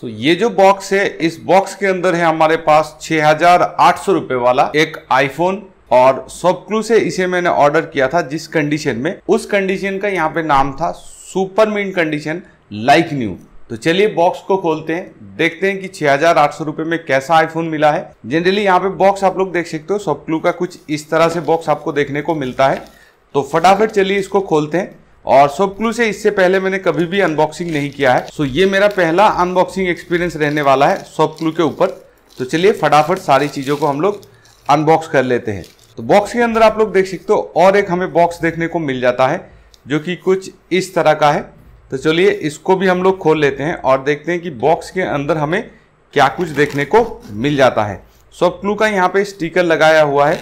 सो ये जो बॉक्स है इस बॉक्स के अंदर है हमारे पास छह हजार आठ सौ रुपए वाला एक आईफोन और शॉपक्लू से इसे मैंने ऑर्डर किया था जिस कंडीशन में उस कंडीशन का यहाँ पे नाम था super mint condition like new तो चलिए बॉक्स को खोलते हैं देखते हैं कि छह हजार आठ सौ रुपए में कैसा आईफोन मिला है जनरली यहाँ पे बॉक्स आप लोग देख सकते हो सॉपक्लू का कुछ इस तरह से बॉक्स आपको देखने को मिलता है तो फटाफट चलिए इसको खोलते हैं और सब क्लू से इससे पहले मैंने कभी भी अनबॉक्सिंग नहीं किया है सो ये मेरा पहला अनबॉक्सिंग एक्सपीरियंस रहने वाला है सब क्लू के ऊपर तो चलिए फटाफट सारी चीज़ों को हम लोग अनबॉक्स कर लेते हैं तो बॉक्स के अंदर आप लोग देख सकते हो और एक हमें बॉक्स देखने को मिल जाता है जो कि कुछ इस तरह का है तो चलिए इसको भी हम लोग खोल लेते हैं और देखते हैं कि बॉक्स के अंदर हमें क्या कुछ देखने को मिल जाता है सब क्लू का यहाँ पे स्टिकर लगाया हुआ है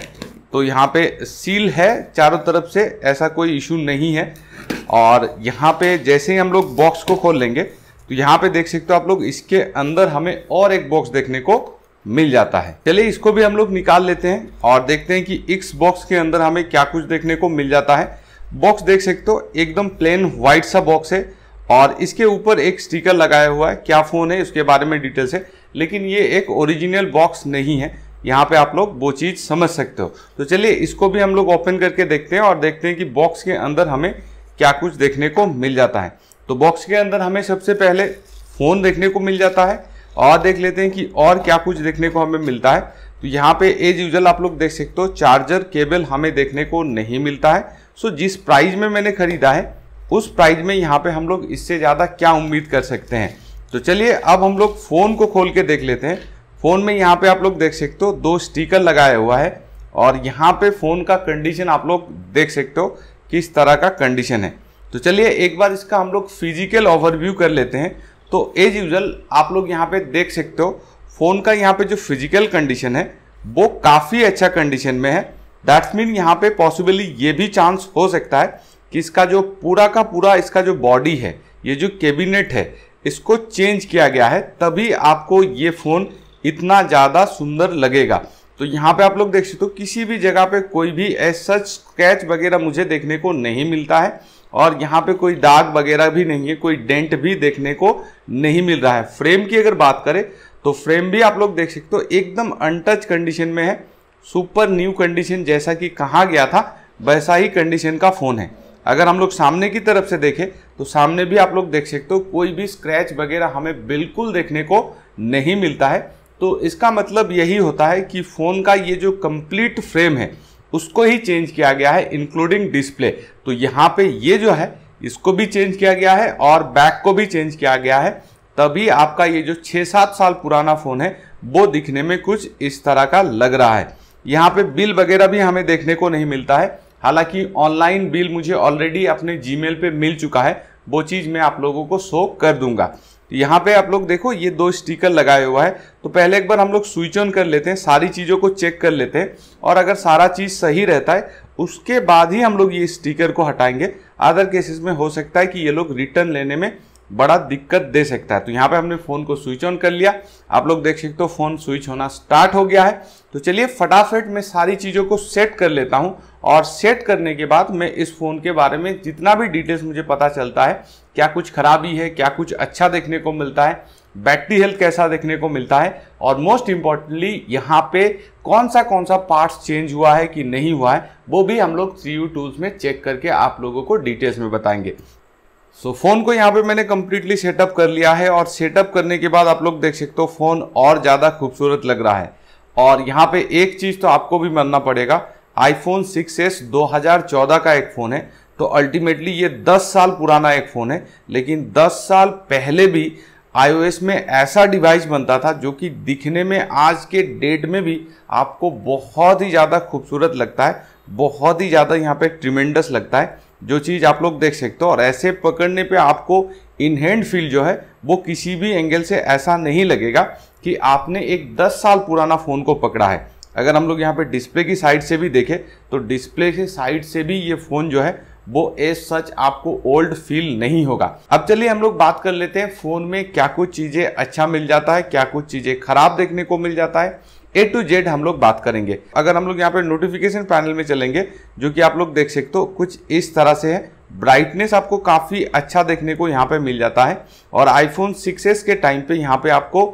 तो यहाँ पे सील है चारों तरफ से ऐसा कोई इशू नहीं है और यहाँ पे जैसे ही हम लोग बॉक्स को खोल लेंगे तो यहाँ पे देख सकते हो आप लोग इसके अंदर हमें और एक बॉक्स देखने को मिल जाता है चलिए इसको भी हम लोग निकाल लेते हैं और देखते हैं कि इस बॉक्स के अंदर हमें क्या कुछ देखने को मिल जाता है बॉक्स देख सकते हो एकदम प्लेन व्हाइट सा बॉक्स है और इसके ऊपर एक स्टिकर लगाया हुआ है क्या फ़ोन है उसके बारे में डिटेल्स है लेकिन ये एक ओरिजिनल बॉक्स नहीं है यहाँ पे आप लोग वो चीज़ समझ सकते हो तो चलिए इसको भी हम लोग ओपन करके देखते हैं और देखते हैं कि बॉक्स के अंदर हमें क्या कुछ देखने को मिल जाता है तो बॉक्स के अंदर हमें सबसे पहले फ़ोन देखने को मिल जाता है और देख लेते हैं कि और क्या कुछ देखने को हमें मिलता है तो यहाँ पे एज यूजल आप लोग देख सकते हो चार्जर केबल हमें देखने को नहीं मिलता है सो जिस प्राइस में मैंने ख़रीदा है उस प्राइस में यहाँ पे हम लोग इससे ज़्यादा क्या उम्मीद कर सकते हैं तो चलिए अब हम लोग फ़ोन को खोल के देख लेते हैं फ़ोन में यहाँ पे आप लोग देख सकते हो दो स्टिकर लगाया हुआ है और यहाँ पे फ़ोन का कंडीशन आप लोग देख सकते हो किस तरह का कंडीशन है तो चलिए एक बार इसका हम लोग फिजिकल ओवरव्यू कर लेते हैं तो एज यूजल आप लोग यहाँ पे देख सकते हो फ़ोन का यहाँ पे जो फिजिकल कंडीशन है वो काफ़ी अच्छा कंडीशन में है दैट्स मीन यहाँ पे पॉसिबली ये भी चांस हो सकता है कि इसका जो पूरा का पूरा इसका जो बॉडी है ये जो कैबिनेट है इसको चेंज किया गया है तभी आपको ये फ़ोन इतना ज़्यादा सुंदर लगेगा तो यहाँ पे आप लोग देख सकते हो किसी भी जगह पे कोई भी ऐसा स्केच स्क्रैच वगैरह मुझे देखने को नहीं मिलता है और यहाँ पे कोई दाग वगैरह भी नहीं है कोई डेंट भी देखने को नहीं मिल रहा है फ्रेम की अगर बात करें तो फ्रेम भी आप लोग देख सकते हो एकदम अनटच कंडीशन में है सुपर न्यू कंडीशन जैसा कि कहा गया था वैसा ही कंडीशन का फ़ोन है अगर हम लोग सामने की तरफ से देखें तो सामने भी आप लोग देख सकते हो कोई भी स्क्रैच वगैरह हमें बिल्कुल देखने को नहीं मिलता है तो इसका मतलब यही होता है कि फ़ोन का ये जो कंप्लीट फ्रेम है उसको ही चेंज किया गया है इंक्लूडिंग डिस्प्ले तो यहाँ पे ये जो है इसको भी चेंज किया गया है और बैक को भी चेंज किया गया है तभी आपका ये जो छः सात साल पुराना फ़ोन है वो दिखने में कुछ इस तरह का लग रहा है यहाँ पे बिल वगैरह भी हमें देखने को नहीं मिलता है हालांकि ऑनलाइन बिल मुझे ऑलरेडी अपने जी पे मिल चुका है वो चीज़ मैं आप लोगों को शो कर दूंगा यहाँ पे आप लोग देखो ये दो स्टिकर लगाए हुआ है तो पहले एक बार हम लोग स्विच ऑन कर लेते हैं सारी चीज़ों को चेक कर लेते हैं और अगर सारा चीज़ सही रहता है उसके बाद ही हम लोग ये स्टिकर को हटाएंगे अदर केसेस में हो सकता है कि ये लोग रिटर्न लेने में बड़ा दिक्कत दे सकता है तो यहाँ पे हमने फ़ोन को स्विच ऑन कर लिया आप लोग देख सकते हो फ़ोन स्विच होना स्टार्ट हो गया है तो चलिए फटाफट मैं सारी चीज़ों को सेट कर लेता हूँ और सेट करने के बाद मैं इस फ़ोन के बारे में जितना भी डिटेल्स मुझे पता चलता है क्या कुछ खराबी है क्या कुछ अच्छा देखने को मिलता है बैटरी हेल्थ कैसा देखने को मिलता है और मोस्ट इम्पॉर्टेंटली यहाँ पे कौन सा कौन सा पार्ट्स चेंज हुआ है कि नहीं हुआ है वो भी हम लोग सी टूल्स में चेक करके आप लोगों को डिटेल्स में बताएंगे सो so, फ़ोन को यहाँ पे मैंने कम्प्लीटली सेटअप कर लिया है और सेटअप करने के बाद आप लोग देख सकते हो फ़ोन और ज़्यादा खूबसूरत लग रहा है और यहाँ पे एक चीज़ तो आपको भी मानना पड़ेगा आईफोन 6s 2014 का एक फ़ोन है तो अल्टीमेटली ये 10 साल पुराना एक फ़ोन है लेकिन 10 साल पहले भी iOS में ऐसा डिवाइस बनता था जो कि दिखने में आज के डेट में भी आपको बहुत ही ज़्यादा खूबसूरत लगता है बहुत ही ज़्यादा यहाँ पे ट्रिमेंडस लगता है जो चीज़ आप लोग देख सकते हो और ऐसे पकड़ने पे आपको इनहैंड फील जो है वो किसी भी एंगल से ऐसा नहीं लगेगा कि आपने एक 10 साल पुराना फ़ोन को पकड़ा है अगर हम लोग यहाँ पे डिस्प्ले की साइड से भी देखें तो डिस्प्ले के साइड से भी ये फ़ोन जो है वो एज सच आपको ओल्ड फील नहीं होगा अब चलिए हम लोग बात कर लेते हैं फ़ोन में क्या कुछ चीज़ें अच्छा मिल जाता है क्या कुछ चीज़ें खराब देखने को मिल जाता है ए टू जेड हम लोग बात करेंगे अगर हम लोग यहाँ पर नोटिफिकेशन पैनल में चलेंगे जो कि आप लोग देख सकते हो कुछ इस तरह से है ब्राइटनेस आपको काफ़ी अच्छा देखने को यहाँ पे मिल जाता है और आईफोन 6s के टाइम पे यहाँ पे आपको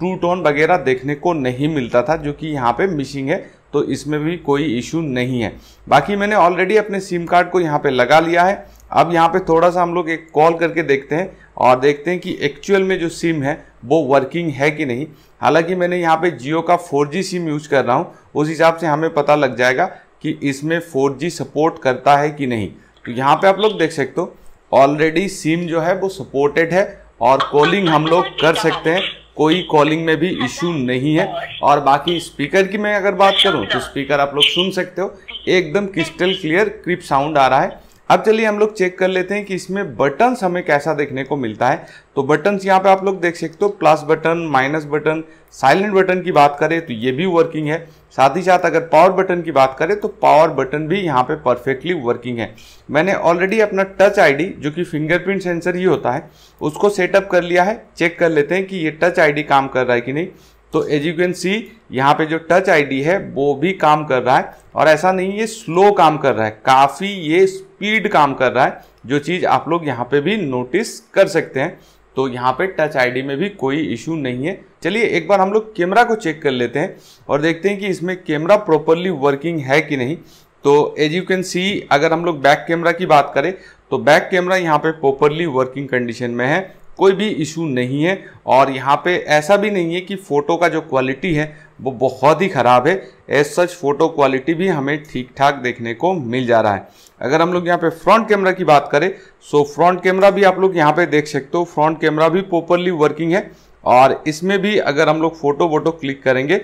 टू टोन वगैरह देखने को नहीं मिलता था जो कि यहाँ पे मिसिंग है तो इसमें भी कोई इशू नहीं है बाकी मैंने ऑलरेडी अपने सिम कार्ड को यहाँ पे लगा लिया है अब यहाँ पे थोड़ा सा हम लोग एक कॉल करके देखते हैं और देखते हैं कि एक्चुअल में जो सिम है वो वर्किंग है कि नहीं हालांकि मैंने यहाँ पे जियो का 4G सिम यूज कर रहा हूँ उस हिसाब से हमें पता लग जाएगा कि इसमें 4G सपोर्ट करता है कि नहीं तो यहाँ पे आप लोग देख सकते हो ऑलरेडी सिम जो है वो सपोर्टेड है और कॉलिंग हम लोग कर सकते हैं कोई कॉलिंग में भी इशू नहीं है और बाकी स्पीकर की मैं अगर बात करूँ तो स्पीकर आप लोग सुन सकते हो एकदम क्रिस्टल क्लियर क्रिप साउंड आ रहा है अब चलिए हम लोग चेक कर लेते हैं कि इसमें बटन्स हमें कैसा देखने को मिलता है तो बटन्स यहाँ पे आप लोग देख सकते हो plus button minus button silent button की बात करें तो ये भी वर्किंग है साथ ही साथ अगर पावर बटन की बात करें तो पावर बटन भी यहाँ पे परफेक्टली वर्किंग है मैंने ऑलरेडी अपना टच आईडी जो कि फिंगरप्रिंट सेंसर ही होता है उसको सेटअप कर लिया है चेक कर लेते हैं कि ये टच आई काम कर रहा है कि नहीं तो एज यू कैन सी यहाँ पे जो टच आईडी है वो भी काम कर रहा है और ऐसा नहीं ये स्लो काम कर रहा है काफ़ी ये स्पीड काम कर रहा है जो चीज़ आप लोग यहाँ पे भी नोटिस कर सकते हैं तो यहाँ पे टच आईडी में भी कोई इशू नहीं है चलिए एक बार हम लोग कैमरा को चेक कर लेते हैं और देखते हैं कि इसमें कैमरा प्रॉपरली वर्किंग है कि नहीं तो एज यू कैन सी अगर हम लोग बैक कैमरा की बात करें तो बैक कैमरा यहाँ पे प्रॉपरली वर्किंग कंडीशन में है कोई भी इशू नहीं है और यहाँ पे ऐसा भी नहीं है कि फ़ोटो का जो क्वालिटी है वो बहुत ही ख़राब है एज सच फ़ोटो क्वालिटी भी हमें ठीक ठाक देखने को मिल जा रहा है अगर हम लोग यहाँ पे फ्रंट कैमरा की बात करें सो फ्रंट कैमरा भी आप लोग यहाँ पे देख सकते हो फ्रंट कैमरा भी प्रॉपरली वर्किंग है और इसमें भी अगर हम लोग फ़ोटो वोटो क्लिक करेंगे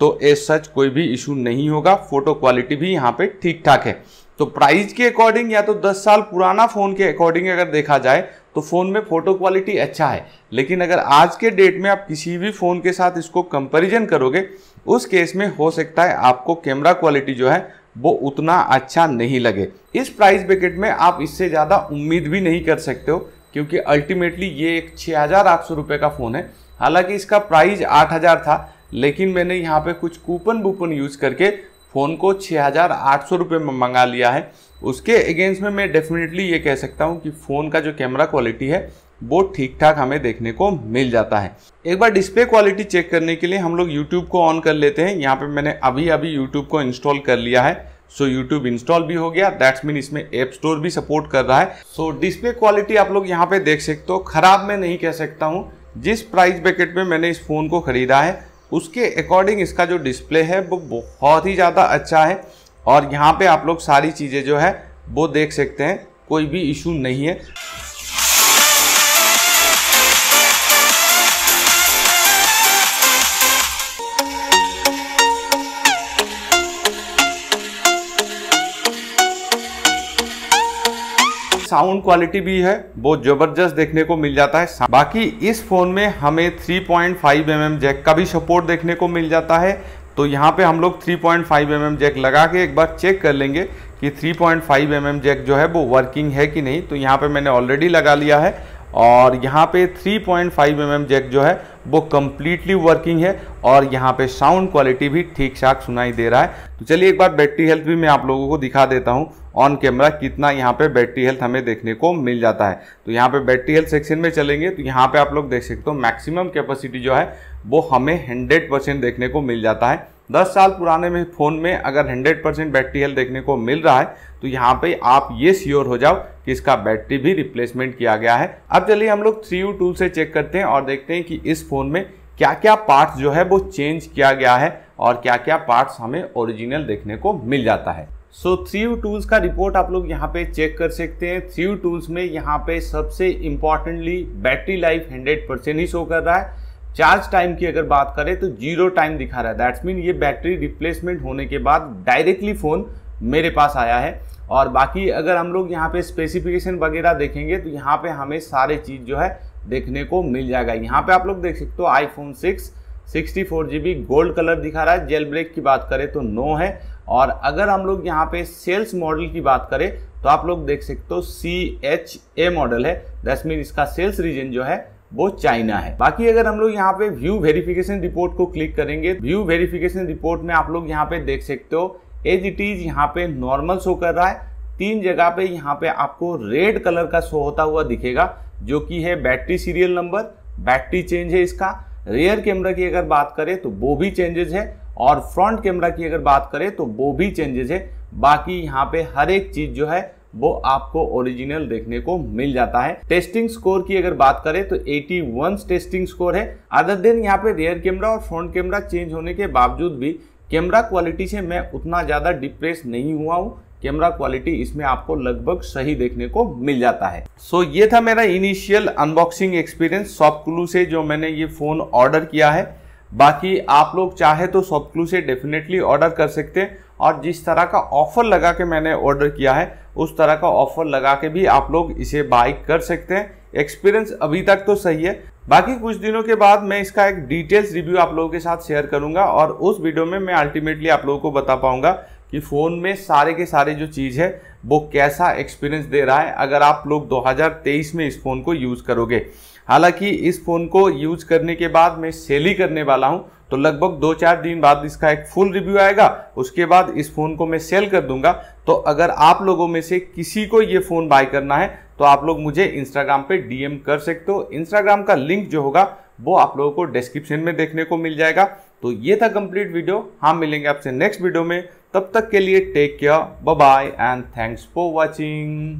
तो एज सच कोई भी इशू नहीं होगा फ़ोटो क्वालिटी भी यहाँ पर ठीक ठाक है तो प्राइस के अकॉर्डिंग या तो 10 साल पुराना फ़ोन के अकॉर्डिंग अगर देखा जाए तो फ़ोन में फ़ोटो क्वालिटी अच्छा है लेकिन अगर आज के डेट में आप किसी भी फ़ोन के साथ इसको कंपेरिजन करोगे उस केस में हो सकता है आपको कैमरा क्वालिटी जो है वो उतना अच्छा नहीं लगे इस प्राइस ब्रैकेट में आप इससे ज़्यादा उम्मीद भी नहीं कर सकते हो क्योंकि अल्टीमेटली ये एक छः हज़ार आठ सौ रुपये का फ़ोन है हालांकि इसका प्राइस आठ हज़ार था लेकिन मैंने यहाँ पे कुछ कूपन वूपन यूज़ करके फ़ोन को छः हज़ार आठ सौ रुपये में मंगा लिया है उसके अगेंस्ट में मैं डेफिनेटली ये कह सकता हूँ कि फ़ोन का जो कैमरा क्वालिटी है वो ठीक ठाक हमें देखने को मिल जाता है एक बार डिस्प्ले क्वालिटी चेक करने के लिए हम लोग यूट्यूब को ऑन कर लेते हैं यहाँ पर मैंने अभी अभी यूट्यूब को इंस्टॉल कर लिया है सो so, इंस्टॉल भी हो गया दैट्स मीन इसमें ऐप स्टोर भी सपोर्ट कर रहा है सो डिस्प्ले क्वालिटी आप लोग यहाँ पे देख सकते हो खराब मैं नहीं कह सकता हूँ जिस प्राइस बैकेट में मैंने इस फ़ोन को ख़रीदा है उसके अकॉर्डिंग इसका जो डिस्प्ले है वो बहुत ही ज़्यादा अच्छा है और यहाँ पे आप लोग सारी चीज़ें जो है वो देख सकते हैं कोई भी इशू नहीं है साउंड क्वालिटी भी है बहुत ज़बरदस्त देखने को मिल जाता है बाकी इस फ़ोन में हमें 3.5 पॉइंट mm जैक का भी सपोर्ट देखने को मिल जाता है तो यहाँ पे हम लोग 3.5 पॉइंट mm जैक लगा के एक बार चेक कर लेंगे कि 3.5 पॉइंट mm जैक जो है वो वर्किंग है कि नहीं तो यहाँ पे मैंने ऑलरेडी लगा लिया है और यहाँ पे 3.5 पॉइंट mm जैक जो है वो कम्प्लीटली वर्किंग है और यहाँ पे साउंड क्वालिटी भी ठीक ठाक सुनाई दे रहा है तो चलिए एक बार बैटरी हेल्थ भी मैं आप लोगों को दिखा देता हूँ ऑन कैमरा कितना यहाँ पे बैटरी हेल्थ हमें देखने को मिल जाता है तो यहाँ पे बैटरी हेल्थ सेक्शन में चलेंगे तो यहाँ पे आप लोग देख सकते हो मैक्सिमम कैपेसिटी जो है वो हमें हंड्रेड परसेंट देखने को मिल जाता है 10 साल पुराने में फ़ोन में अगर 100 परसेंट बैटरी हेल्थ देखने को मिल रहा है तो यहाँ पे आप ये श्योर हो जाओ कि इसका बैटरी भी रिप्लेसमेंट किया गया है अब चलिए हम लोग थ्री यू टूल से चेक करते हैं और देखते हैं कि इस फ़ोन में क्या क्या पार्ट्स जो है वो चेंज किया गया है और क्या क्या पार्ट्स हमें ओरिजिनल देखने को मिल जाता है सो थ्री यू टूल्स का रिपोर्ट आप लोग यहाँ पे चेक कर सकते हैं थ्री यू टूल्स में यहाँ पे सबसे इम्पॉर्टेंटली बैटरी लाइफ 100 परसेंट ही शो कर रहा है चार्ज टाइम की अगर बात करें तो जीरो टाइम दिखा रहा है दैट्स मीन ये बैटरी रिप्लेसमेंट होने के बाद डायरेक्टली फ़ोन मेरे पास आया है और बाकी अगर हम लोग यहाँ पे स्पेसिफिकेशन वगैरह देखेंगे तो यहाँ पे हमें सारे चीज़ जो है देखने को मिल जाएगा यहाँ पे आप लोग देख सकते हो iPhone six sixty four G B gold colour दिखा रहा है जेल ब्रेक की बात करें तो नो है और अगर हम लोग यहाँ पे सेल्स मॉडल की बात करें तो आप लोग देख सकते हो सी एच ए मॉडल है दैट्स मीन इसका सेल्स रीजन जो है वो चाइना है बाकी अगर हम लोग यहाँ पे व्यू वेरिफिकेशन रिपोर्ट को क्लिक करेंगे व्यू वेरिफिकेशन रिपोर्ट में आप लोग यहाँ पे देख सकते हो एज इट इज यहाँ पे नॉर्मल शो कर रहा है तीन जगह पे यहाँ पे आपको रेड कलर का शो होता हुआ दिखेगा जो कि है battery serial number battery change है इसका रेयर कैमरा की अगर बात करें तो वो भी चेंजेज है और फ्रंट कैमरा की अगर बात करें तो वो भी चेंजेज है बाकी यहाँ पे हर एक चीज़ जो है वो आपको ओरिजिनल देखने को मिल जाता है टेस्टिंग स्कोर की अगर बात करें तो 81 टेस्टिंग स्कोर है अदर देन यहाँ पे रियर कैमरा और फ्रंट कैमरा चेंज होने के बावजूद भी कैमरा क्वालिटी से मैं उतना ज़्यादा डिप्रेस नहीं हुआ हूँ कैमरा क्वालिटी इसमें आपको लगभग सही देखने को मिल जाता है सो so, ये था मेरा इनिशियल अनबॉक्सिंग एक्सपीरियंस शॉपक्लू से जो मैंने ये फ़ोन ऑर्डर किया है बाकी आप लोग चाहे तो शॉपक्लू से डेफिनेटली ऑर्डर कर सकते हैं और जिस तरह का ऑफर लगा के मैंने ऑर्डर किया है उस तरह का ऑफर लगा के भी आप लोग इसे बाई कर सकते हैं एक्सपीरियंस अभी तक तो सही है बाकी कुछ दिनों के बाद मैं इसका एक डिटेल्स रिव्यू आप लोगों के साथ शेयर करूंगा और उस वीडियो में मैं अल्टीमेटली आप लोगों को बता पाऊंगा कि फ़ोन में सारे के सारे जो चीज़ है वो कैसा एक्सपीरियंस दे रहा है अगर आप लोग 2023 में इस फ़ोन को यूज़ करोगे हालांकि इस फ़ोन को यूज़ करने के बाद मैं सेल ही करने वाला हूँ तो लगभग दो चार दिन बाद इसका एक फुल रिव्यू आएगा उसके बाद इस फ़ोन को मैं सेल कर दूंगा तो अगर आप लोगों में से किसी को ये फ़ोन बाय करना है तो आप लोग मुझे इंस्टाग्राम पे डीएम कर सकते हो इंस्टाग्राम का लिंक जो होगा वो आप लोगों को डिस्क्रिप्शन में देखने को मिल जाएगा तो ये था कंप्लीट वीडियो हम मिलेंगे आपसे नेक्स्ट वीडियो में तब तक के लिए take care bye and thanks for watching